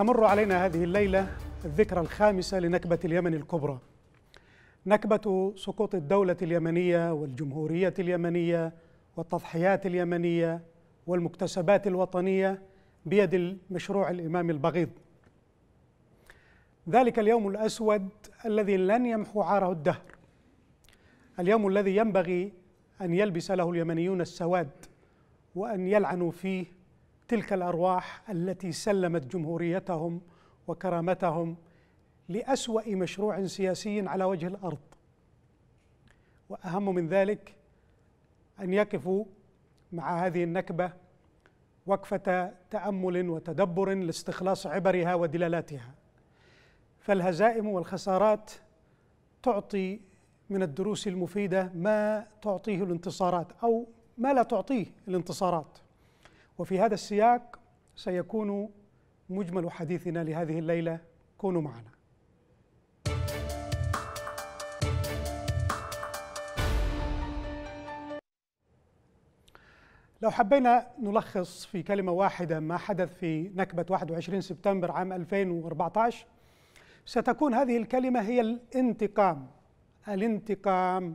تمر علينا هذه الليلة الذكرى الخامسة لنكبة اليمن الكبرى نكبة سقوط الدولة اليمنية والجمهورية اليمنية والتضحيات اليمنية والمكتسبات الوطنية بيد المشروع الإمام البغيض ذلك اليوم الأسود الذي لن يمحو عاره الدهر اليوم الذي ينبغي أن يلبس له اليمنيون السواد وأن يلعنوا فيه تلك الارواح التي سلمت جمهوريتهم وكرامتهم لاسوا مشروع سياسي على وجه الارض واهم من ذلك ان يقفوا مع هذه النكبه وقفه تامل وتدبر لاستخلاص عبرها ودلالاتها فالهزائم والخسارات تعطي من الدروس المفيده ما تعطيه الانتصارات او ما لا تعطيه الانتصارات وفي هذا السياق سيكون مجمل حديثنا لهذه الليله كونوا معنا لو حبينا نلخص في كلمة واحدة ما حدث في نكبة 21 سبتمبر عام 2014 ستكون هذه الكلمة هي الانتقام الانتقام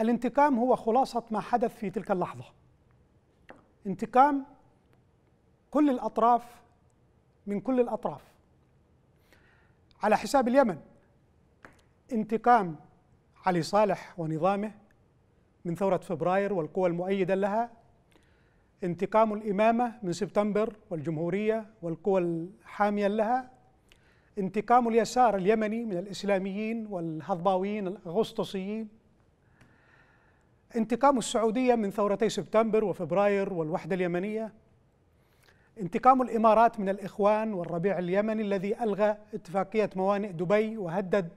الانتقام هو خلاصة ما حدث في تلك اللحظة انتقام كل الأطراف من كل الأطراف على حساب اليمن انتقام علي صالح ونظامه من ثورة فبراير والقوى المؤيدة لها انتقام الإمامة من سبتمبر والجمهورية والقوى الحامية لها انتقام اليسار اليمني من الإسلاميين والهضباويين الأغسطسيين انتقام السعودية من ثورتي سبتمبر وفبراير والوحدة اليمنية انتقام الإمارات من الإخوان والربيع اليمني الذي ألغى اتفاقية موانئ دبي وهدد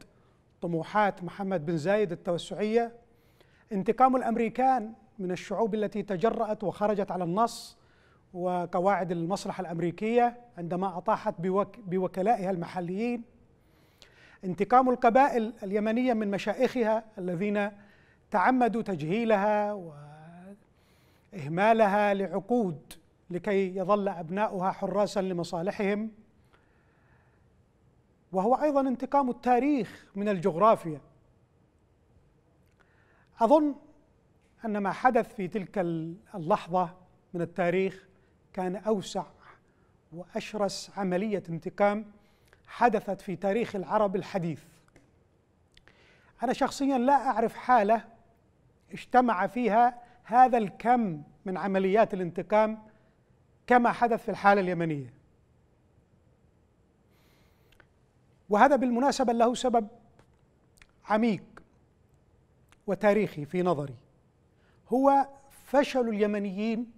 طموحات محمد بن زايد التوسعية انتقام الأمريكان من الشعوب التي تجرأت وخرجت على النص وقواعد المصلحة الأمريكية عندما أطاحت بوك بوكلائها المحليين انتقام القبائل اليمنية من مشائخها الذين تعمدوا تجهيلها واهمالها لعقود لكي يظل ابناؤها حراسا لمصالحهم وهو ايضا انتقام التاريخ من الجغرافيا اظن ان ما حدث في تلك اللحظه من التاريخ كان اوسع واشرس عمليه انتقام حدثت في تاريخ العرب الحديث انا شخصيا لا اعرف حاله اجتمع فيها هذا الكم من عمليات الانتقام كما حدث في الحاله اليمنيه وهذا بالمناسبه له سبب عميق وتاريخي في نظري هو فشل اليمنيين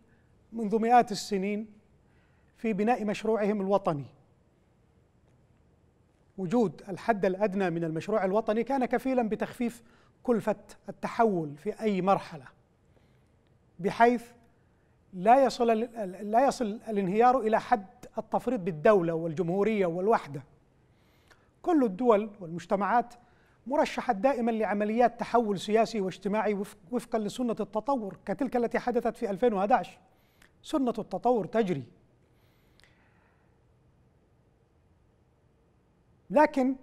منذ مئات السنين في بناء مشروعهم الوطني وجود الحد الادنى من المشروع الوطني كان كفيلا بتخفيف كلفة التحول في أي مرحلة بحيث لا يصل لا يصل الانهيار إلى حد التفريط بالدولة والجمهورية والوحدة كل الدول والمجتمعات مرشحة دائما لعمليات تحول سياسي واجتماعي وفقا لسنة التطور كتلك التي حدثت في 2011 سنة التطور تجري لكن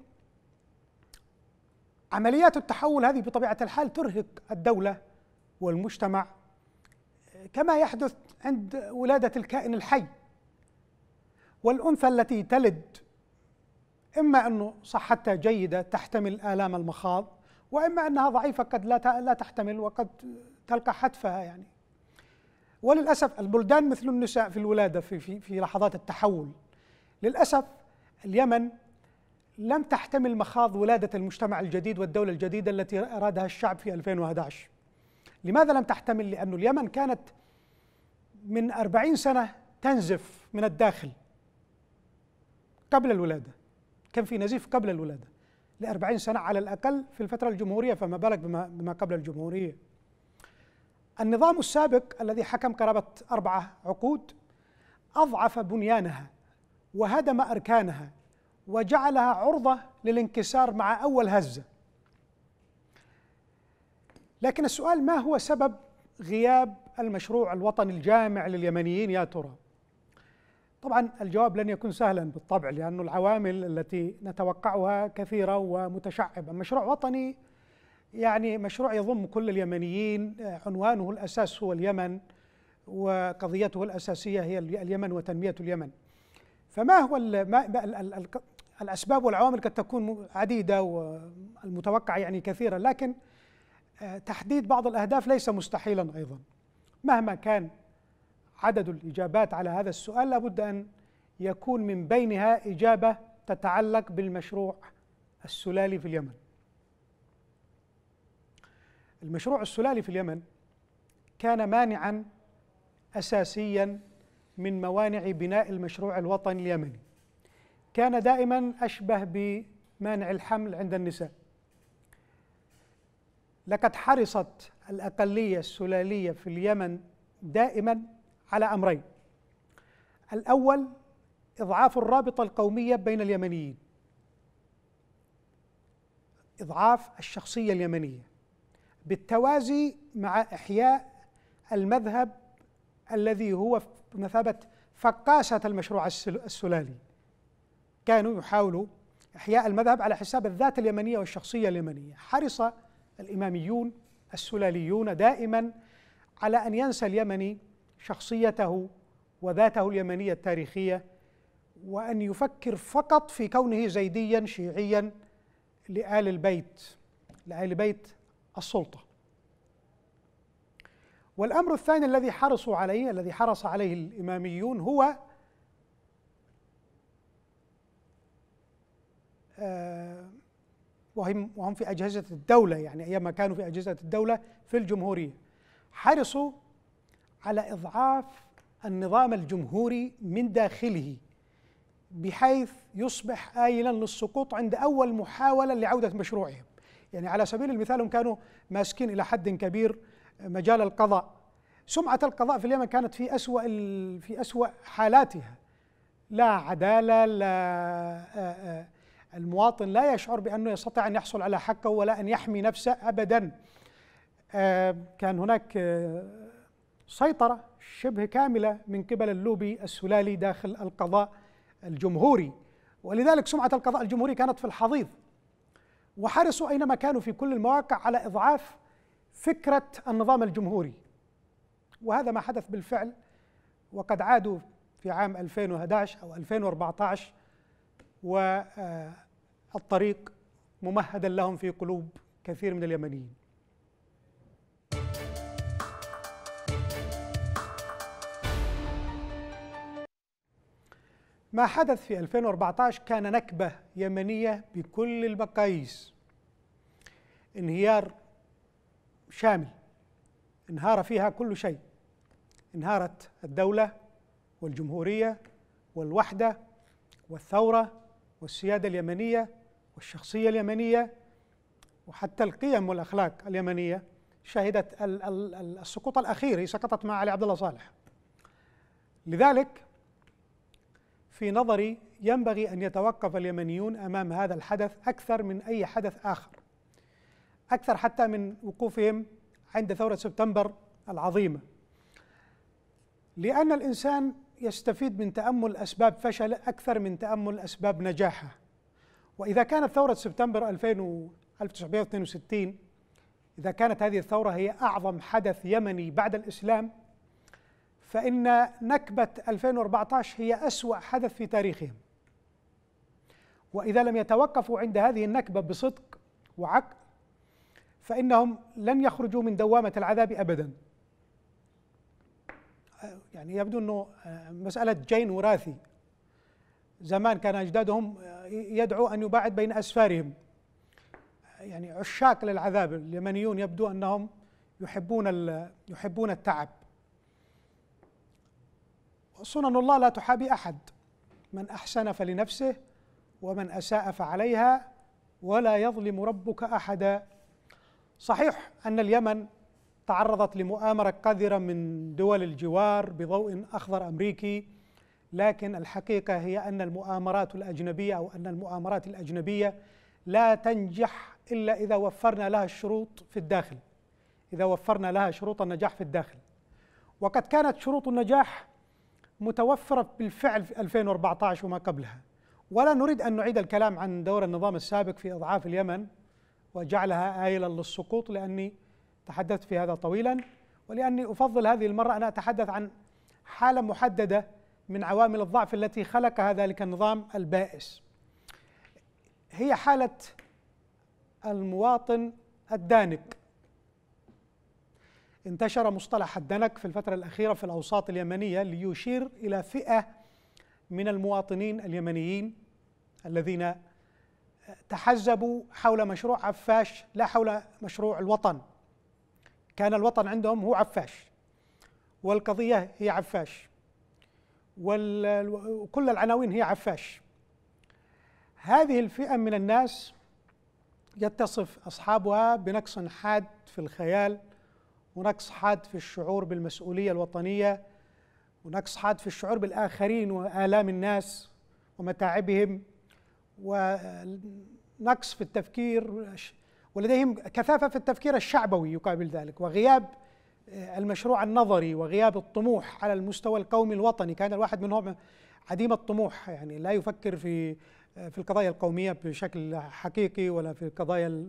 عمليات التحول هذه بطبيعه الحال ترهق الدوله والمجتمع كما يحدث عند ولاده الكائن الحي والانثى التي تلد اما انه صحتها جيده تحتمل الام المخاض واما انها ضعيفه قد لا لا تحتمل وقد تلقى حتفها يعني وللاسف البلدان مثل النساء في الولاده في في, في لحظات التحول للاسف اليمن لم تحتمل مخاض ولادة المجتمع الجديد والدولة الجديدة التي أرادها الشعب في 2011 لماذا لم تحتمل؟ لأن اليمن كانت من 40 سنة تنزف من الداخل قبل الولادة كان في نزيف قبل الولادة لأربعين سنة على الأقل في الفترة الجمهورية فما بالك بما قبل الجمهورية النظام السابق الذي حكم قرابة أربعة عقود أضعف بنيانها وهدم أركانها وجعلها عرضة للانكسار مع أول هزة لكن السؤال ما هو سبب غياب المشروع الوطني الجامع لليمنيين يا ترى طبعا الجواب لن يكون سهلا بالطبع لأن العوامل التي نتوقعها كثيرة ومتشعبة مشروع وطني يعني مشروع يضم كل اليمنيين عنوانه الأساس هو اليمن وقضيته الأساسية هي اليمن وتنمية اليمن فما هو ما الأسباب والعوامل قد تكون عديدة والمتوقع يعني كثيرا لكن آه، تحديد بعض الأهداف ليس مستحيلا أيضا مهما كان عدد الإجابات على هذا السؤال لابد أن يكون من بينها إجابة تتعلق بالمشروع السلالي في اليمن المشروع السلالي في اليمن كان مانعا أساسيا من موانع بناء المشروع الوطني اليمني كان دائما أشبه بمانع الحمل عند النساء لقد حرصت الأقلية السلالية في اليمن دائما على أمرين الأول إضعاف الرابطة القومية بين اليمنيين إضعاف الشخصية اليمنية بالتوازي مع إحياء المذهب الذي هو بمثابة فقاسة المشروع السلالي كانوا يحاولوا إحياء المذهب على حساب الذات اليمنية والشخصية اليمنية حرص الإماميون السلاليون دائما على أن ينسى اليمني شخصيته وذاته اليمنية التاريخية وأن يفكر فقط في كونه زيديا شيعيا لآل البيت لآل بيت السلطة والأمر الثاني الذي حرصوا عليه الذي حرص عليه الإماميون هو آه، وهم وهم في اجهزه الدوله يعني ايام ما كانوا في اجهزه الدوله في الجمهوريه حرصوا على اضعاف النظام الجمهوري من داخله بحيث يصبح آيلا للسقوط عند أول محاولة لعودة مشروعهم يعني على سبيل المثال هم كانوا ماسكين إلى حد كبير مجال القضاء سمعة القضاء في اليمن كانت في أسوأ, في أسوأ حالاتها لا عدالة لا آه، آه، المواطن لا يشعر بأنه يستطيع أن يحصل على حقه ولا أن يحمي نفسه أبدا آه، كان هناك آه، سيطرة شبه كاملة من قبل اللوبي السلالي داخل القضاء الجمهوري ولذلك سمعة القضاء الجمهوري كانت في الحضيض وحرصوا أينما كانوا في كل المواقع على إضعاف فكرة النظام الجمهوري وهذا ما حدث بالفعل وقد عادوا في عام 2011 أو 2014 والطريق ممهدا لهم في قلوب كثير من اليمنيين ما حدث في 2014 كان نكبة يمنية بكل المقاييس انهيار شامل انهار فيها كل شيء انهارت الدولة والجمهورية والوحدة والثورة والسيادة اليمنية والشخصية اليمنية وحتى القيم والأخلاق اليمنية شهدت السقوط الأخير هي سقطت مع علي عبد الله صالح لذلك في نظري ينبغي أن يتوقف اليمنيون أمام هذا الحدث أكثر من أي حدث آخر أكثر حتى من وقوفهم عند ثورة سبتمبر العظيمة لأن الإنسان يستفيد من تأمل أسباب فشله أكثر من تأمل أسباب نجاحه وإذا كانت ثورة سبتمبر 1962 إذا كانت هذه الثورة هي أعظم حدث يمني بعد الإسلام فإن نكبة 2014 هي أسوأ حدث في تاريخهم وإذا لم يتوقفوا عند هذه النكبة بصدق وعقل فإنهم لن يخرجوا من دوامة العذاب أبداً يعني يبدو انه آه، مساله جين وراثي زمان كان اجدادهم آه، يدعو ان يباعد بين اسفارهم يعني عشاق للعذاب اليمنيون يبدو انهم يحبون يحبون التعب سنن الله لا تحابي احد من احسن فلنفسه ومن اساء فعليها ولا يظلم ربك احدا صحيح ان اليمن تعرضت لمؤامرة قذرة من دول الجوار بضوء أخضر أمريكي لكن الحقيقة هي أن المؤامرات الأجنبية أو أن المؤامرات الأجنبية لا تنجح إلا إذا وفرنا لها الشروط في الداخل إذا وفرنا لها شروط النجاح في الداخل وقد كانت شروط النجاح متوفرة بالفعل في 2014 وما قبلها ولا نريد أن نعيد الكلام عن دور النظام السابق في إضعاف اليمن وجعلها آيلا للسقوط لأني تحدثت في هذا طويلا ولأني أفضل هذه المرة أن أتحدث عن حالة محددة من عوامل الضعف التي خلقها ذلك النظام البائس هي حالة المواطن الدانك انتشر مصطلح الدنك في الفترة الأخيرة في الأوساط اليمنية ليشير إلى فئة من المواطنين اليمنيين الذين تحزبوا حول مشروع عفاش لا حول مشروع الوطن كان الوطن عندهم هو عفاش والقضية هي عفاش وكل العناوين هي عفاش هذه الفئة من الناس يتصف أصحابها بنقص حاد في الخيال ونقص حاد في الشعور بالمسؤولية الوطنية ونقص حاد في الشعور بالآخرين وآلام الناس ومتاعبهم ونقص في التفكير ولديهم كثافة في التفكير الشعبوي يقابل ذلك وغياب آه، المشروع النظري وغياب الطموح على المستوى القومي الوطني كان الواحد منهم عديم الطموح يعني لا يفكر في آه، في القضايا القومية بشكل حقيقي ولا في القضايا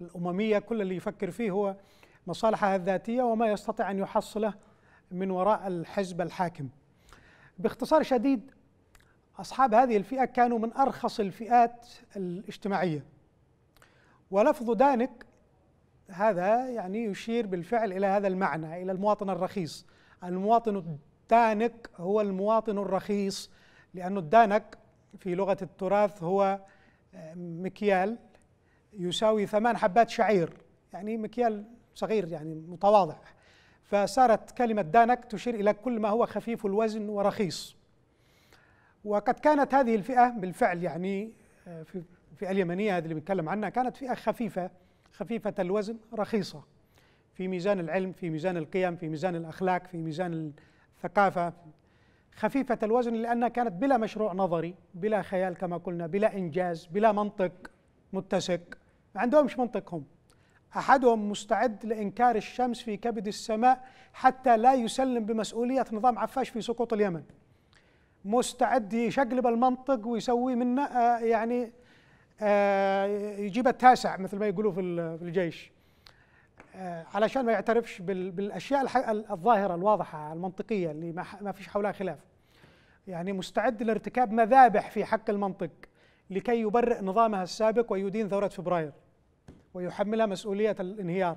الأممية كل اللي يفكر فيه هو مصالحه الذاتية وما يستطيع أن يحصله من وراء الحزب الحاكم باختصار شديد أصحاب هذه الفئة كانوا من أرخص الفئات الاجتماعية ولفظ دانك هذا يعني يشير بالفعل إلى هذا المعنى إلى المواطن الرخيص المواطن الدانك هو المواطن الرخيص لأن الدانك في لغة التراث هو آه، مكيال يساوي ثمان حبات شعير يعني مكيال صغير يعني متواضع فصارت كلمة دانك تشير إلى كل ما هو خفيف الوزن ورخيص وقد كانت هذه الفئة بالفعل يعني آه، في الفئه اليمنيه هذه اللي بنتكلم عنها كانت فئه خفيفه خفيفه الوزن رخيصه في ميزان العلم في ميزان القيم في ميزان الاخلاق في ميزان الثقافه خفيفه الوزن لانها كانت بلا مشروع نظري بلا خيال كما قلنا بلا انجاز بلا منطق متسق ما عندهمش منطقهم احدهم مستعد لانكار الشمس في كبد السماء حتى لا يسلم بمسؤوليه نظام عفاش في سقوط اليمن مستعد يشقلب المنطق ويسوي منه آه، يعني آه، يجيب التاسع مثل ما يقولوا في الجيش آه، علشان ما يعترفش بالاشياء الظاهره الواضحه المنطقيه اللي ما فيش حولها خلاف يعني مستعد لارتكاب مذابح في حق المنطق لكي يبرئ نظامها السابق ويدين ثوره فبراير ويحملها مسؤوليه الانهيار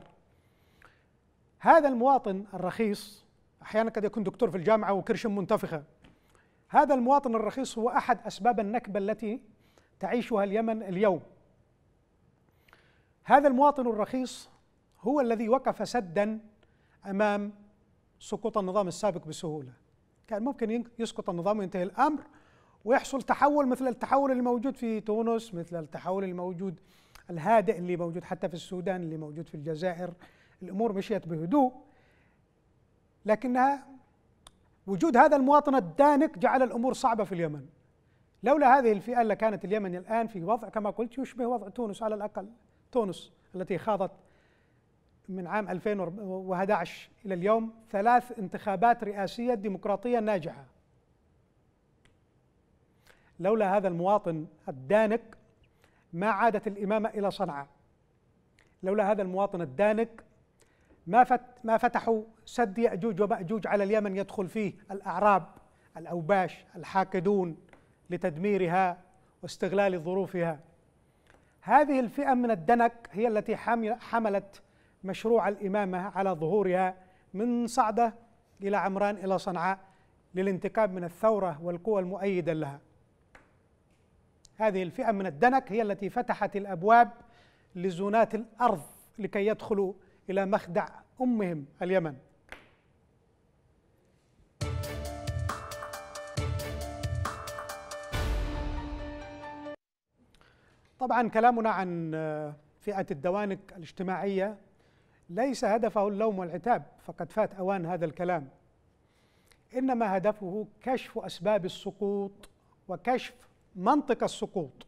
هذا المواطن الرخيص احيانا قد يكون دكتور في الجامعه وكرش منتفخه هذا المواطن الرخيص هو احد اسباب النكبه التي تعيشها اليمن اليوم هذا المواطن الرخيص هو الذي وقف سدا امام سقوط النظام السابق بسهوله كان ممكن يسقط النظام وينتهي الامر ويحصل تحول مثل التحول الموجود في تونس مثل التحول الموجود الهادئ اللي موجود حتى في السودان اللي موجود في الجزائر الامور مشيت بهدوء لكنها وجود هذا المواطن الدانك جعل الامور صعبه في اليمن لولا هذه الفئة لكانت اليمن الآن في وضع كما قلت يشبه وضع تونس على الأقل تونس التي خاضت من عام 2011 إلى اليوم ثلاث انتخابات رئاسية ديمقراطية ناجحة لولا هذا المواطن الدانك ما عادت الإمامة إلى صنعاء لولا هذا المواطن الدانك ما ما فتحوا سد يأجوج ومأجوج على اليمن يدخل فيه الأعراب الأوباش الحاقدون لتدميرها واستغلال ظروفها هذه الفئة من الدنك هي التي حملت مشروع الإمامة على ظهورها من صعدة إلى عمران إلى صنعاء للانتقام من الثورة والقوى المؤيدة لها هذه الفئة من الدنك هي التي فتحت الأبواب لزونات الأرض لكي يدخلوا إلى مخدع أمهم اليمن طبعا كلامنا عن آه، فئة الدوانك الاجتماعية ليس هدفه اللوم والعتاب فقد فات أوان هذا الكلام إنما هدفه كشف أسباب السقوط وكشف منطق السقوط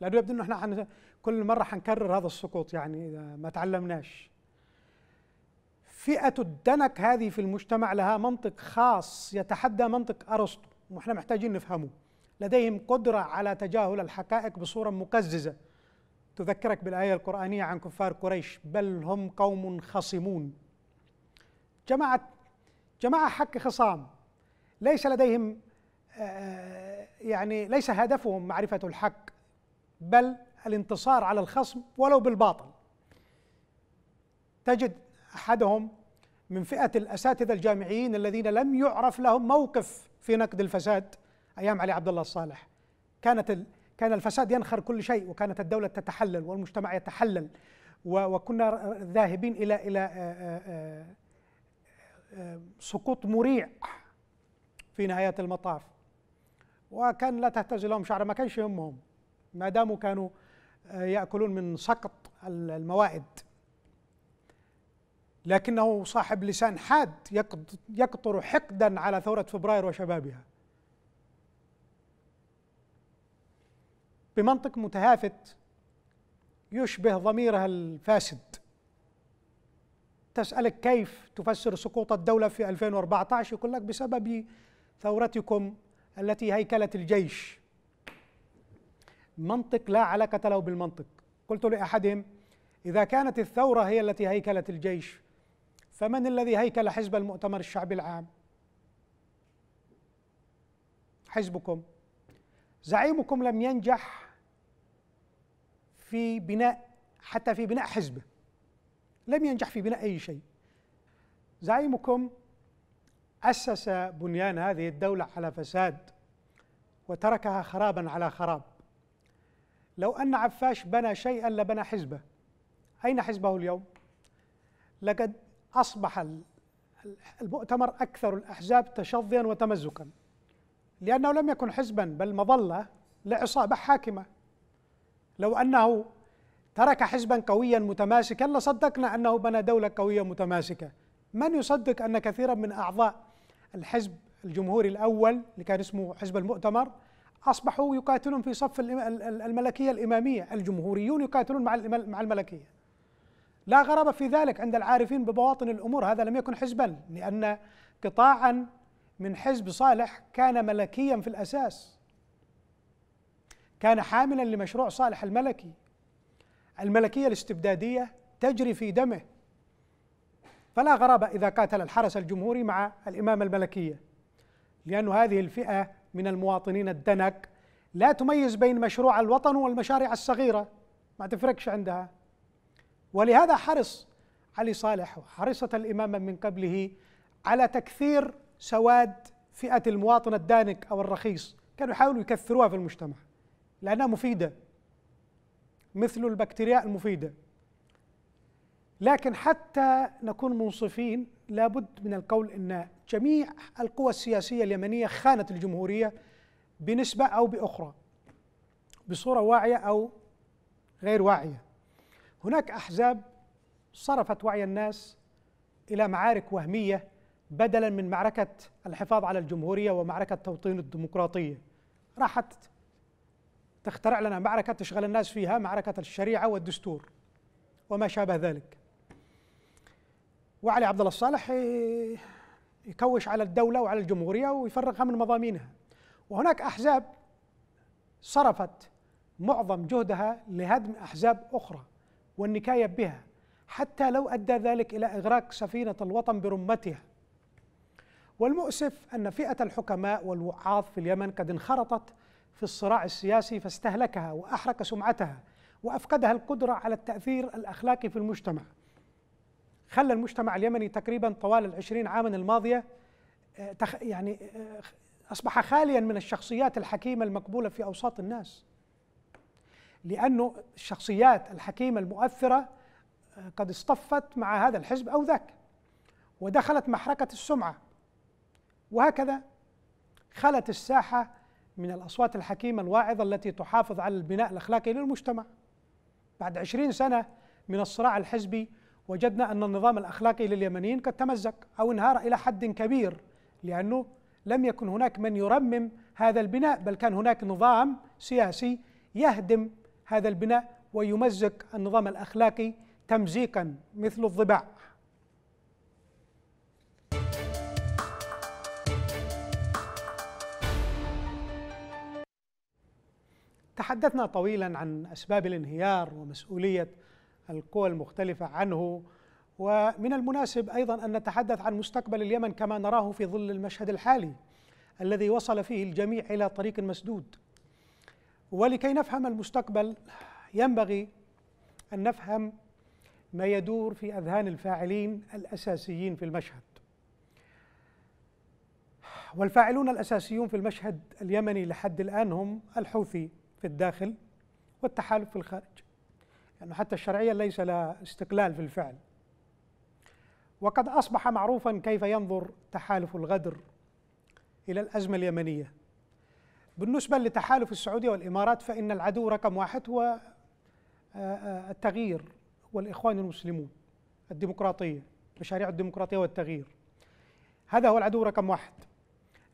لأنه يبدو أنه احنا كل مرة حنكرر هذا السقوط يعني إذا ما تعلمناش فئة الدنك هذه في المجتمع لها منطق خاص يتحدى منطق أرسطو وإحنا محتاجين نفهمه لديهم قدرة على تجاهل الحقائق بصورة مقززة تذكرك بالآية القرآنية عن كفار قريش بل هم قوم خصمون جماعة جماعة حق خصام ليس لديهم آه، يعني ليس هدفهم معرفة الحق بل الانتصار على الخصم ولو بالباطل تجد أحدهم من فئة الأساتذة الجامعيين الذين لم يعرف لهم موقف في نقد الفساد ايام علي عبد الله الصالح كانت ال... كان الفساد ينخر كل شيء وكانت الدوله تتحلل والمجتمع يتحلل وكنا ذاهبين الى الى آه، آه، آه، سقوط مريع في نهايه المطاف وكان لا تهتز لهم شعره ما كانش يهمهم ما داموا كانوا ياكلون من سقط الموائد لكنه صاحب لسان حاد يقطر حقدا على ثوره فبراير وشبابها بمنطق متهافت يشبه ضميرها الفاسد تسألك كيف تفسر سقوط الدولة في 2014 يقول لك بسبب ثورتكم التي هيكلت الجيش منطق لا علاقة له بالمنطق قلت لأحدهم إذا كانت الثورة هي التي هيكلت الجيش فمن الذي هيكل حزب المؤتمر الشعبي العام حزبكم زعيمكم لم ينجح في بناء حتى في بناء حزبه لم ينجح في بناء اي شيء زعيمكم اسس بنيان هذه الدوله على فساد وتركها خرابا على خراب لو ان عفاش بنى شيئا لبنى حزبه اين حزبه اليوم لقد اصبح المؤتمر اكثر الاحزاب تشظيا وتمزقا لأنه لم يكن حزبا بل مظلة لعصابة حاكمة لو أنه ترك حزبا قويا متماسكا لصدقنا أنه بنى دولة قوية متماسكة من يصدق أن كثيرا من أعضاء الحزب الجمهوري الأول اللي كان اسمه حزب المؤتمر أصبحوا يقاتلون في صف الملكية الإمامية الجمهوريون يقاتلون مع الملكية لا غرابة في ذلك عند العارفين ببواطن الأمور هذا لم يكن حزبا لأن قطاعا من حزب صالح كان ملكيا في الاساس كان حاملا لمشروع صالح الملكي الملكيه الاستبداديه تجري في دمه فلا غرابه اذا قاتل الحرس الجمهوري مع الامامه الملكيه لان هذه الفئه من المواطنين الدنك لا تميز بين مشروع الوطن والمشاريع الصغيره ما تفرقش عندها ولهذا حرص علي صالح وحرصت الامامه من قبله على تكثير سواد فئة المواطن الدانك أو الرخيص كانوا يحاولوا يكثروها في المجتمع لأنها مفيدة مثل البكتيريا المفيدة لكن حتى نكون منصفين لابد من القول أن جميع القوى السياسية اليمنية خانت الجمهورية بنسبة أو بأخرى بصورة واعية أو غير واعية هناك أحزاب صرفت وعي الناس إلى معارك وهمية بدلا من معركة الحفاظ على الجمهورية ومعركة توطين الديمقراطية راحت تخترع لنا معركة تشغل الناس فيها معركة الشريعة والدستور وما شابه ذلك وعلي عبد الله الصالح يكوش على الدولة وعلى الجمهورية ويفرغها من مضامينها وهناك أحزاب صرفت معظم جهدها لهدم أحزاب أخرى والنكاية بها حتى لو أدى ذلك إلى إغراق سفينة الوطن برمتها والمؤسف أن فئة الحكماء والوعاظ في اليمن قد انخرطت في الصراع السياسي فاستهلكها وأحرق سمعتها وأفقدها القدرة على التأثير الأخلاقي في المجتمع خلى المجتمع اليمني تقريبا طوال العشرين عاما الماضية آه، يعني آه، أصبح خاليا من الشخصيات الحكيمة المقبولة في أوساط الناس لأنه الشخصيات الحكيمة المؤثرة آه، قد اصطفت مع هذا الحزب أو ذاك ودخلت محركة السمعة وهكذا خلت الساحة من الأصوات الحكيمة الواعظة التي تحافظ على البناء الأخلاقي للمجتمع بعد عشرين سنة من الصراع الحزبي وجدنا أن النظام الأخلاقي لليمنيين قد تمزق أو انهار إلى حد كبير لأنه لم يكن هناك من يرمم هذا البناء بل كان هناك نظام سياسي يهدم هذا البناء ويمزق النظام الأخلاقي تمزيقا مثل الضباع تحدثنا طويلا عن اسباب الانهيار ومسؤوليه القوى المختلفه عنه ومن المناسب ايضا ان نتحدث عن مستقبل اليمن كما نراه في ظل المشهد الحالي الذي وصل فيه الجميع الى طريق مسدود ولكي نفهم المستقبل ينبغي ان نفهم ما يدور في اذهان الفاعلين الاساسيين في المشهد والفاعلون الاساسيون في المشهد اليمني لحد الان هم الحوثي في الداخل والتحالف في الخارج لأنه يعني حتى الشرعية ليس لها استقلال في الفعل وقد أصبح معروفا كيف ينظر تحالف الغدر إلى الأزمة اليمنية بالنسبة لتحالف السعودية والإمارات فإن العدو رقم واحد هو آه، آه، التغيير والإخوان المسلمون الديمقراطية مشاريع الديمقراطية والتغيير هذا هو العدو رقم واحد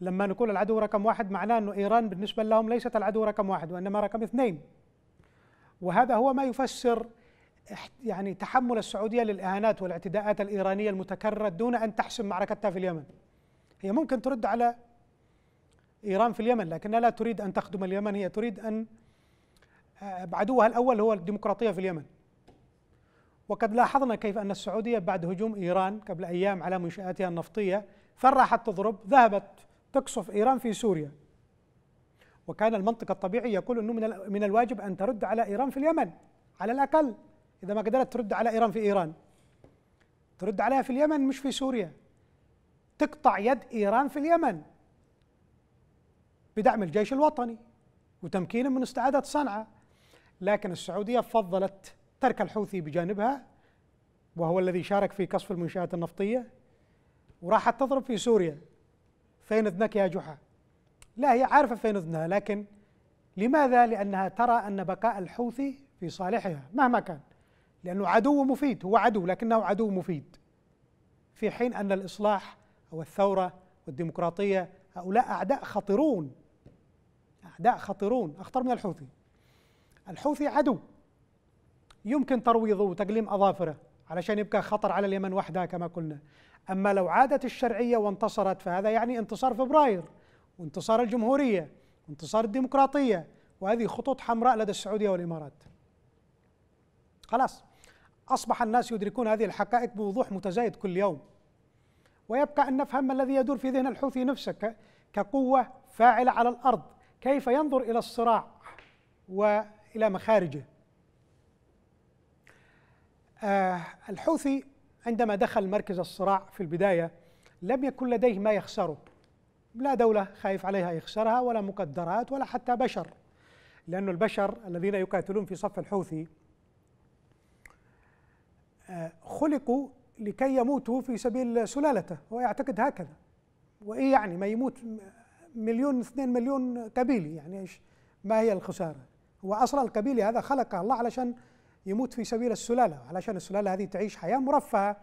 لما نقول العدو رقم واحد معناه أن إيران بالنسبة لهم ليست العدو رقم واحد وإنما رقم اثنين وهذا هو ما يفسر يعني تحمل السعودية للإهانات والاعتداءات الإيرانية المتكررة دون أن تحسم معركتها في اليمن هي ممكن ترد على إيران في اليمن لكنها لا تريد أن تخدم اليمن هي تريد أن آه، عدوها الأول هو الديمقراطية في اليمن وقد لاحظنا كيف أن السعودية بعد هجوم إيران قبل أيام على منشآتها النفطية فرحت تضرب ذهبت تقصف إيران في سوريا وكان المنطق الطبيعي يقول أنه من, الواجب أن ترد على إيران في اليمن على الأقل إذا ما قدرت ترد على إيران في إيران ترد عليها في اليمن مش في سوريا تقطع يد إيران في اليمن بدعم الجيش الوطني وتمكينه من استعادة صنعاء لكن السعودية فضلت ترك الحوثي بجانبها وهو الذي شارك في قصف المنشآت النفطية وراحت تضرب في سوريا فين اذنك يا جحا لا هي عارفة فين اذنها لكن لماذا؟ لأنها ترى أن بقاء الحوثي في صالحها مهما كان لأنه عدو مفيد هو عدو لكنه عدو مفيد في حين أن الإصلاح أو الثورة والديمقراطية هؤلاء أعداء خطيرون أعداء خطيرون أخطر من الحوثي الحوثي عدو يمكن ترويضه وتقليم أظافره علشان يبقى خطر على اليمن وحدها كما قلنا أما لو عادت الشرعية وانتصرت فهذا يعني انتصار فبراير وانتصار الجمهورية وانتصار الديمقراطية وهذه خطوط حمراء لدى السعودية والإمارات خلاص أصبح الناس يدركون هذه الحقائق بوضوح متزايد كل يوم ويبقى أن نفهم ما الذي يدور في ذهن الحوثي نفسه كقوة فاعلة على الأرض كيف ينظر إلى الصراع وإلى مخارجه آه الحوثي عندما دخل مركز الصراع في البداية لم يكن لديه ما يخسره لا دولة خايف عليها يخسرها ولا مقدرات ولا حتى بشر لأن البشر الذين يقاتلون في صف الحوثي آه، خلقوا لكي يموتوا في سبيل سلالته هو يعتقد هكذا وإيه يعني ما يموت مليون اثنين مليون قبيلي يعني إيش ما هي الخسارة هو أصلا القبيلة هذا خلقه الله علشان يموت في سبيل السلاله علشان السلاله هذه تعيش حياه مرفهه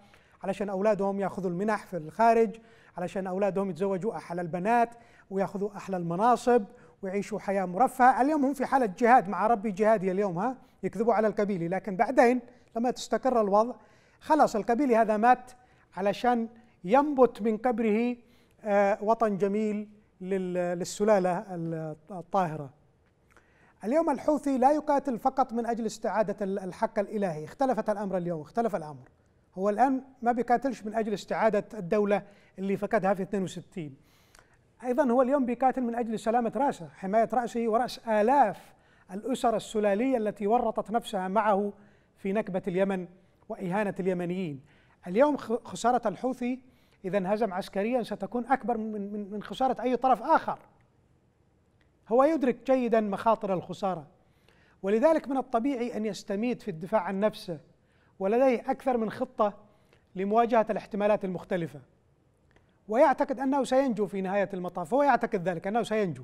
علشان اولادهم ياخذوا المنح في الخارج علشان اولادهم يتزوجوا احلى البنات وياخذوا احلى المناصب ويعيشوا حياه مرفهه اليوم هم في حاله جهاد مع ربي جهادي اليوم ها يكذبوا على القبيلي لكن بعدين لما تستقر الوضع خلاص القبيلي هذا مات علشان ينبت من قبره آه، وطن جميل للسلاله الطاهره اليوم الحوثي لا يقاتل فقط من اجل استعاده الحق الالهي، اختلفت الامر اليوم، اختلف الامر. هو الان ما بيقاتلش من اجل استعاده الدوله اللي فقدها في 62. ايضا هو اليوم بيقاتل من اجل سلامه راسه، حمايه راسه وراس الاف الاسر السلاليه التي ورطت نفسها معه في نكبه اليمن واهانه اليمنيين. اليوم خساره الحوثي اذا هزم عسكريا ستكون اكبر من من خساره اي طرف اخر. هو يدرك جيدا مخاطر الخساره ولذلك من الطبيعي ان يستميت في الدفاع عن نفسه ولديه اكثر من خطه لمواجهه الاحتمالات المختلفه ويعتقد انه سينجو في نهايه المطاف هو يعتقد ذلك انه سينجو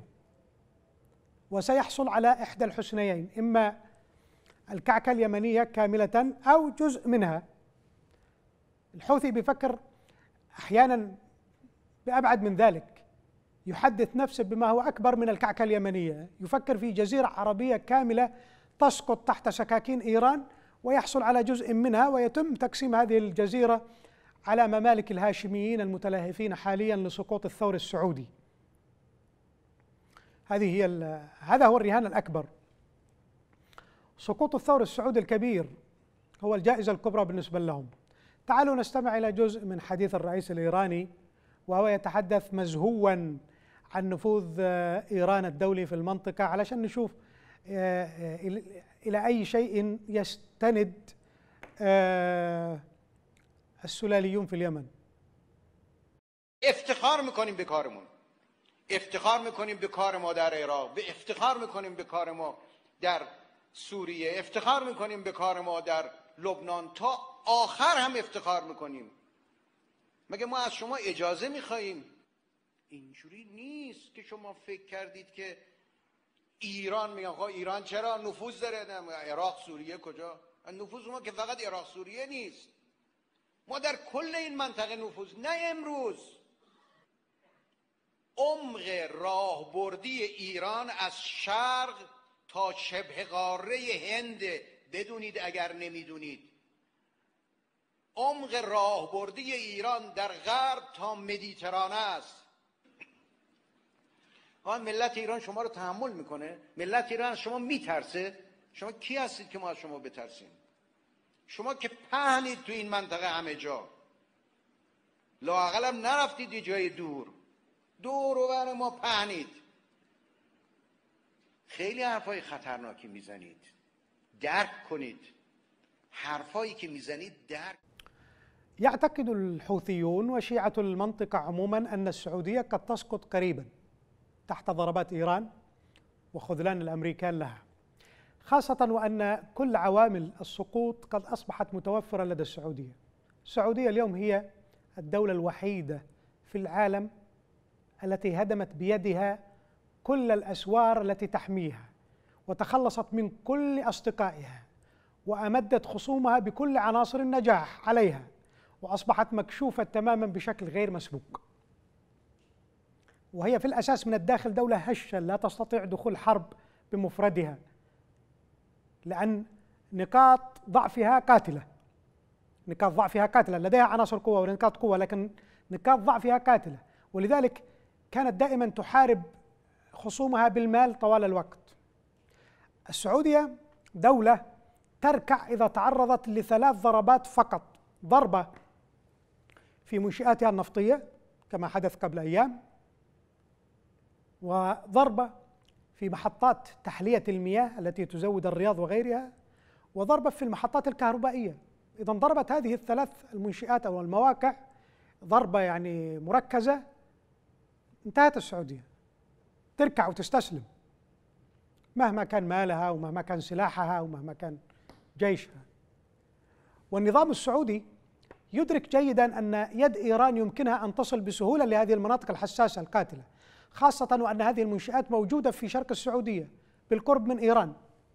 وسيحصل على احدى الحسنيين اما الكعكه اليمنيه كامله او جزء منها الحوثي بيفكر احيانا بابعد من ذلك يحدث نفسه بما هو أكبر من الكعكة اليمنية يفكر في جزيرة عربية كاملة تسقط تحت سكاكين إيران ويحصل على جزء منها ويتم تقسيم هذه الجزيرة على ممالك الهاشميين المتلهفين حاليا لسقوط الثور السعودي هذه هي هذا هو الرهان الأكبر سقوط الثور السعودي الكبير هو الجائزة الكبرى بالنسبة لهم تعالوا نستمع إلى جزء من حديث الرئيس الإيراني وهو يتحدث مزهوا عن نفوذ آه، إيران الدولي في المنطقة علشان نشوف آه، آه، إلى أي شيء يستند السلاليون في اليمن افتخار میکنیم به کارمون افتخار میکنیم به کار ما در عراق به افتخار میکنیم به کار ما در سوریه افتخار میکنیم به کار ما در لبنان تا آخر هم افتخار میکنیم مگه ما از شما اجازه میخواییم اینجوری نیست که شما فکر کردید که ایران میگن خب ایران چرا نفوذ داره عراق سوریه کجا نفوذ ما که فقط عراق سوریه نیست ما در کل این منطقه نفوذ نه امروز عمق راهبردی ایران از شرق تا شبه قاره هند بدونید اگر نمیدونید عمق راهبردی ایران در غرب تا مدیترانه است آن ملت ایران شما رو تحمل میکنه ملت ایران شما میترسه شما کی هستید که ما از شما بترسیم شما که پهنید تو این منطقه همه جا لاقلم نرفتید یه جای دور دور و ما پهنید خیلی حرفای خطرناکی میزنید درک کنید حرفایی که میزنید درک يعتقد الحوثيون وشيعة المنطقة عموما أن السعودية قد تسقط قريبا تحت ضربات إيران وخذلان الأمريكان لها خاصة وأن كل عوامل السقوط قد أصبحت متوفرة لدى السعودية السعودية اليوم هي الدولة الوحيدة في العالم التي هدمت بيدها كل الأسوار التي تحميها وتخلصت من كل أصدقائها وأمدت خصومها بكل عناصر النجاح عليها وأصبحت مكشوفة تماما بشكل غير مسبوق وهي في الأساس من الداخل دولة هشة لا تستطيع دخول حرب بمفردها لأن نقاط ضعفها قاتلة نقاط ضعفها قاتلة لديها عناصر قوة ونقاط قوة لكن نقاط ضعفها قاتلة ولذلك كانت دائما تحارب خصومها بالمال طوال الوقت السعودية دولة تركع إذا تعرضت لثلاث ضربات فقط ضربة في منشآتها النفطية كما حدث قبل أيام وضربة في محطات تحلية المياه التي تزود الرياض وغيرها وضربة في المحطات الكهربائية إذا ضربت هذه الثلاث المنشئات أو المواقع ضربة يعني مركزة انتهت السعودية تركع وتستسلم مهما كان مالها ومهما كان سلاحها ومهما كان جيشها والنظام السعودي يدرك جيدا أن يد إيران يمكنها أن تصل بسهولة لهذه المناطق الحساسة القاتلة خاصة وأن هذه المنشآت موجودة في شرق السعودية بالقرب من إيران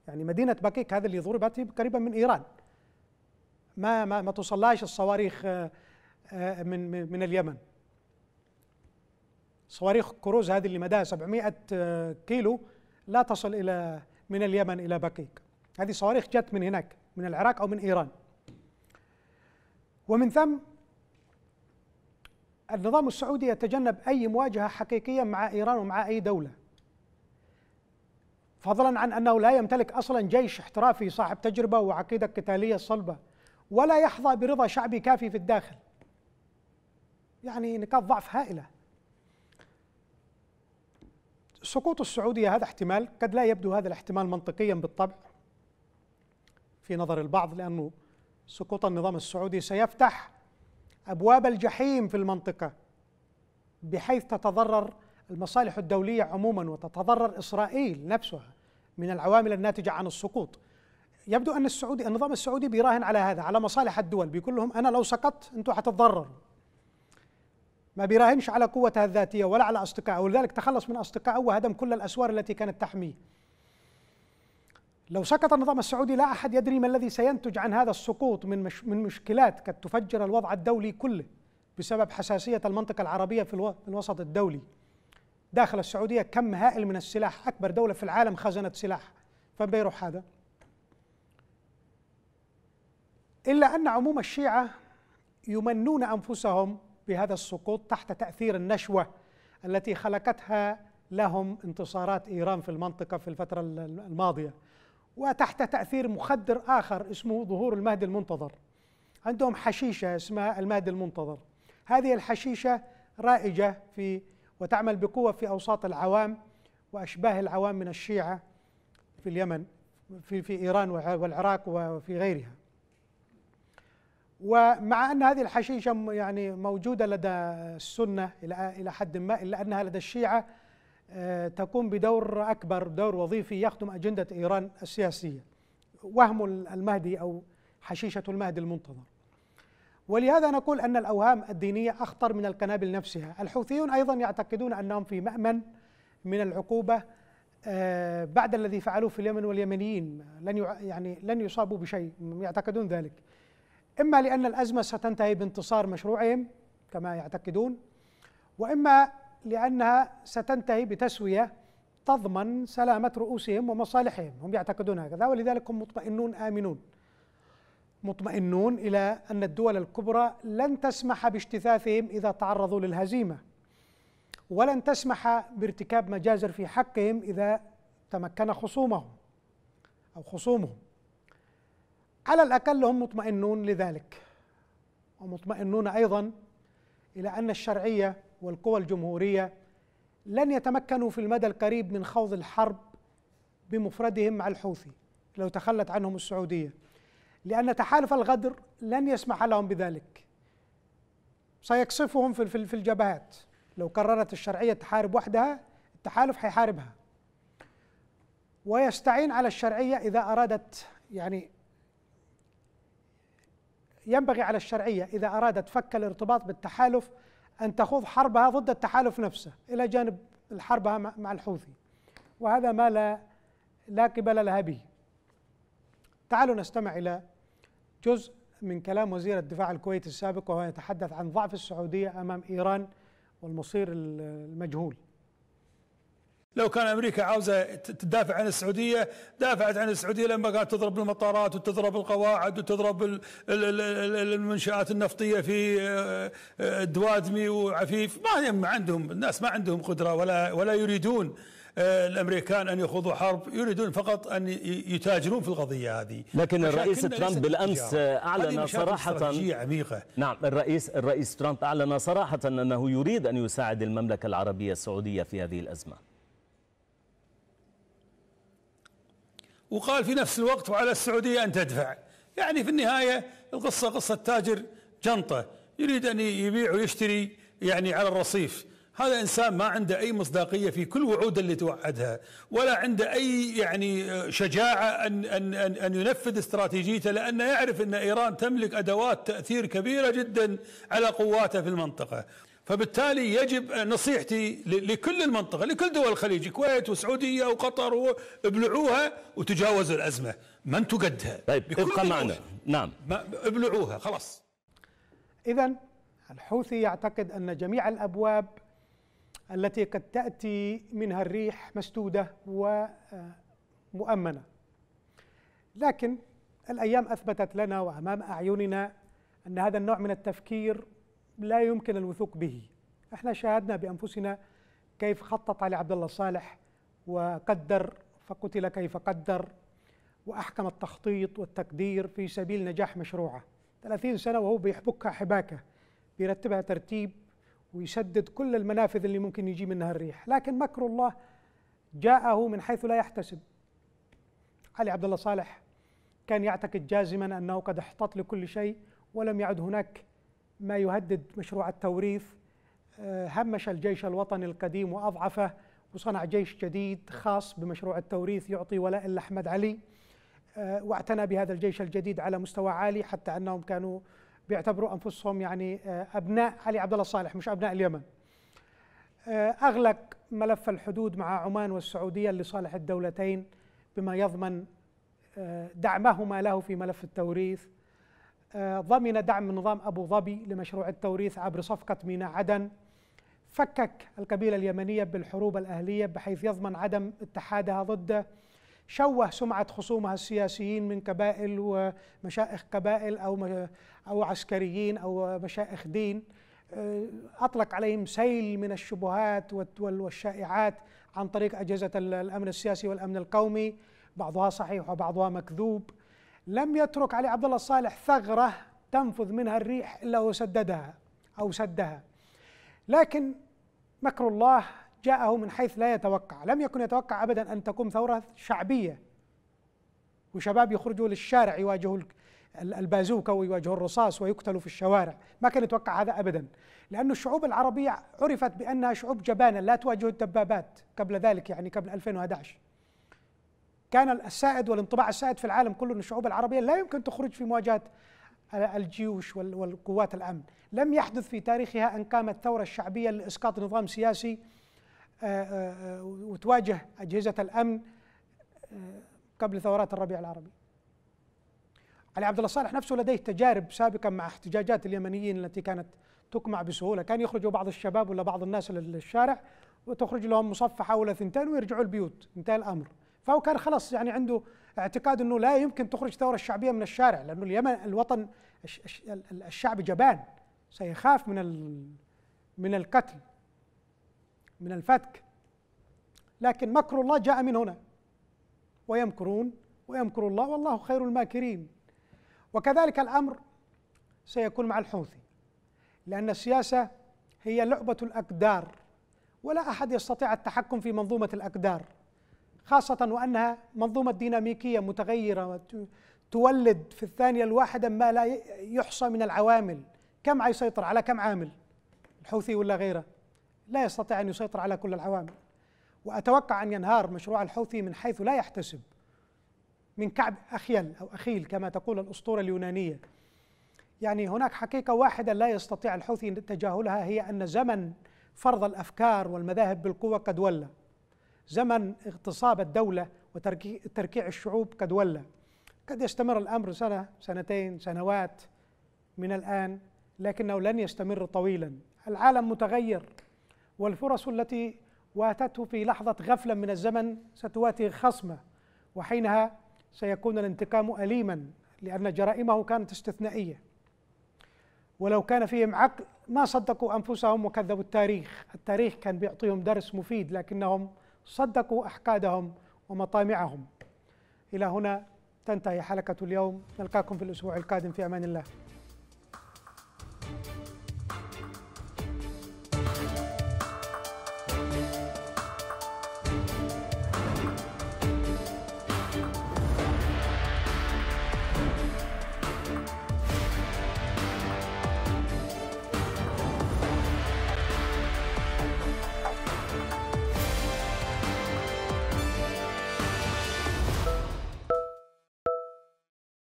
يعني مدينة بكيك هذه اللي ضربت قريبا من إيران ما ما ما توصلهاش الصواريخ آه، آه، من من اليمن صواريخ كروز هذه اللي مداها 700 آه، كيلو لا تصل إلى من اليمن إلى بكيك هذه صواريخ جت من هناك من العراق أو من إيران ومن ثم النظام السعودي يتجنب أي مواجهة حقيقية مع إيران ومع أي دولة فضلا عن أنه لا يمتلك أصلا جيش احترافي صاحب تجربة وعقيدة قتالية صلبة ولا يحظى برضا شعبي كافي في الداخل يعني نقاط ضعف هائلة سقوط السعودية هذا احتمال قد لا يبدو هذا الاحتمال منطقيا بالطبع في نظر البعض لأنه سقوط النظام السعودي سيفتح أبواب الجحيم في المنطقة بحيث تتضرر المصالح الدولية عموما وتتضرر إسرائيل نفسها من العوامل الناتجة عن السقوط يبدو أن السعودي النظام السعودي بيراهن على هذا على مصالح الدول بيقول لهم أنا لو سقطت أنتم حتتضرروا ما بيراهنش على قوتها الذاتية ولا على أصدقائه ولذلك تخلص من أصدقائه وهدم كل الأسوار التي كانت تحميه لو سقط النظام السعودي لا أحد يدري ما الذي سينتج عن هذا السقوط من, مش من مشكلات قد تفجر الوضع الدولي كله بسبب حساسية المنطقة العربية في الوسط الدولي داخل السعودية كم هائل من السلاح أكبر دولة في العالم خزنت سلاح فين بيروح هذا إلا أن عموم الشيعة يمنون أنفسهم بهذا السقوط تحت تأثير النشوة التي خلقتها لهم انتصارات إيران في المنطقة في الفترة الماضية وتحت تأثير مخدر آخر اسمه ظهور المهدي المنتظر عندهم حشيشة اسمها المهدي المنتظر هذه الحشيشة رائجة في وتعمل بقوة في أوساط العوام وأشباه العوام من الشيعة في اليمن في في إيران والعراق وفي غيرها ومع أن هذه الحشيشة يعني موجودة لدى السنة إلى إلى حد ما إلا أنها لدى الشيعة آه، تقوم بدور أكبر دور وظيفي يخدم أجندة إيران السياسية وهم المهدي أو حشيشة المهدي المنتظر ولهذا نقول أن الأوهام الدينية أخطر من القنابل نفسها الحوثيون أيضا يعتقدون أنهم في مأمن من العقوبة آه، بعد الذي فعلوه في اليمن واليمنيين لن يعني لن يصابوا بشيء يعتقدون ذلك إما لأن الأزمة ستنتهي بانتصار مشروعهم كما يعتقدون وإما لأنها ستنتهي بتسوية تضمن سلامة رؤوسهم ومصالحهم هم يعتقدون هكذا ولذلك هم مطمئنون آمنون مطمئنون إلى أن الدول الكبرى لن تسمح باجتثاثهم إذا تعرضوا للهزيمة ولن تسمح بارتكاب مجازر في حقهم إذا تمكن خصومهم أو خصومهم على الأقل هم مطمئنون لذلك ومطمئنون أيضا إلى أن الشرعية والقوى الجمهورية لن يتمكنوا في المدى القريب من خوض الحرب بمفردهم مع الحوثي لو تخلت عنهم السعودية لأن تحالف الغدر لن يسمح لهم بذلك سيقصفهم في الجبهات لو قررت الشرعية تحارب وحدها التحالف حيحاربها ويستعين على الشرعية إذا أرادت يعني ينبغي على الشرعية إذا أرادت فك الارتباط بالتحالف أن تخوض حربها ضد التحالف نفسه إلى جانب حربها مع الحوثي وهذا ما لا لا قبل لها به تعالوا نستمع إلى جزء من كلام وزير الدفاع الكويتي السابق وهو يتحدث عن ضعف السعودية أمام إيران والمصير المجهول لو كان امريكا عاوزه تدافع عن السعوديه دافعت عن السعوديه لما قالت تضرب المطارات وتضرب القواعد وتضرب المنشات النفطيه في آه، آه، دوادمي وعفيف ما هم عندهم الناس ما عندهم قدره ولا ولا يريدون آه، الامريكان ان يخوضوا حرب يريدون فقط ان يتاجرون في القضيه هذه لكن الرئيس ترامب بالامس اعلن صراحه عميقه نعم الرئيس الرئيس ترامب اعلن صراحه انه يريد ان يساعد المملكه العربيه السعوديه في هذه الازمه وقال في نفس الوقت وعلى السعودية أن تدفع يعني في النهاية القصة قصة تاجر جنطة يريد أن يبيع ويشتري يعني على الرصيف هذا إنسان ما عنده أي مصداقية في كل وعود اللي توعدها ولا عنده أي يعني شجاعة أن, أن, أن, أن ينفذ استراتيجيته لأنه يعرف أن إيران تملك أدوات تأثير كبيرة جدا على قواته في المنطقة فبالتالي يجب نصيحتي لكل المنطقه لكل دول الخليج الكويت والسعوديه وقطر ابلعوها وتجاوزوا الازمه ما انتوا قدها طيب ابقى معنا نعم ابلعوها خلاص اذا الحوثي يعتقد ان جميع الابواب التي قد تاتي منها الريح مسدوده ومؤمنه لكن الايام اثبتت لنا وامام اعيننا ان هذا النوع من التفكير لا يمكن الوثوق به احنا شاهدنا بانفسنا كيف خطط علي عبد الله صالح وقدر فقتل كيف قدر واحكم التخطيط والتقدير في سبيل نجاح مشروعه 30 سنه وهو بيحبكها حباكه بيرتبها ترتيب ويسدد كل المنافذ اللي ممكن يجي منها الريح لكن مكر الله جاءه من حيث لا يحتسب علي عبد الله صالح كان يعتقد جازما انه قد احتط لكل شيء ولم يعد هناك ما يهدد مشروع التوريث آه، همش الجيش الوطني القديم وأضعفه وصنع جيش جديد خاص بمشروع التوريث يعطي ولاء لأحمد علي آه، واعتنى بهذا الجيش الجديد على مستوى عالي حتى أنهم كانوا بيعتبروا أنفسهم يعني آه، أبناء علي عبد الله صالح مش أبناء اليمن أغلق ملف الحدود مع عمان والسعودية لصالح الدولتين بما يضمن دعمهما له في ملف التوريث آه، ضمن دعم نظام أبو ظبي لمشروع التوريث عبر صفقة ميناء عدن فكك القبيلة اليمنية بالحروب الأهلية بحيث يضمن عدم اتحادها ضده شوه سمعة خصومها السياسيين من قبائل ومشائخ قبائل أو أو عسكريين أو مشائخ دين آه، أطلق عليهم سيل من الشبهات والشائعات عن طريق أجهزة الأمن السياسي والأمن القومي بعضها صحيح وبعضها مكذوب لم يترك علي عبد الله الصالح ثغرة تنفذ منها الريح إلا وسددها أو سدها لكن مكر الله جاءه من حيث لا يتوقع لم يكن يتوقع أبدا أن تقوم ثورة شعبية وشباب يخرجوا للشارع يواجهوا البازوكة ويواجهوا الرصاص ويقتلوا في الشوارع ما كان يتوقع هذا أبدا لأن الشعوب العربية عرفت بأنها شعوب جبانة لا تواجه الدبابات قبل ذلك يعني قبل 2011 كان السائد والانطباع السائد في العالم كله ان الشعوب العربيه لا يمكن تخرج في مواجهه الجيوش والقوات الامن، لم يحدث في تاريخها ان قامت ثوره شعبيه لاسقاط نظام سياسي آه، آه، آه، وتواجه اجهزه الامن قبل ثورات الربيع العربي. علي عبد الله صالح نفسه لديه تجارب سابقا مع احتجاجات اليمنيين التي كانت تقمع بسهوله، كان يخرج بعض الشباب ولا بعض الناس للشارع وتخرج لهم مصفحه ولا ثنتين ويرجعوا البيوت، انتهى الامر. فهو كان خلاص يعني عنده اعتقاد انه لا يمكن تخرج الثوره الشعبيه من الشارع لانه اليمن الوطن الشعب جبان سيخاف من من القتل من الفتك لكن مكر الله جاء من هنا ويمكرون ويمكر الله والله خير الماكرين وكذلك الامر سيكون مع الحوثي لان السياسه هي لعبه الاقدار ولا احد يستطيع التحكم في منظومه الاقدار خاصة وأنها منظومة ديناميكية متغيرة تولد في الثانية الواحدة ما لا يحصى من العوامل كم يسيطر على كم عامل الحوثي ولا غيره لا يستطيع أن يسيطر على كل العوامل وأتوقع أن ينهار مشروع الحوثي من حيث لا يحتسب من كعب أخيل أو أخيل كما تقول الأسطورة اليونانية يعني هناك حقيقة واحدة لا يستطيع الحوثي تجاهلها هي أن زمن فرض الأفكار والمذاهب بالقوة قد ولى زمن اغتصاب الدولة وتركيع الشعوب قد ولى قد يستمر الأمر سنة سنتين سنوات من الآن لكنه لن يستمر طويلا العالم متغير والفرص التي واتته في لحظة غفلة من الزمن ستواتي خصمه وحينها سيكون الانتقام أليما لأن جرائمه كانت استثنائية ولو كان فيهم عقل ما صدقوا أنفسهم وكذبوا التاريخ التاريخ كان بيعطيهم درس مفيد لكنهم صدقوا أحقادهم ومطامعهم إلى هنا تنتهي حلقة اليوم نلقاكم في الأسبوع القادم في أمان الله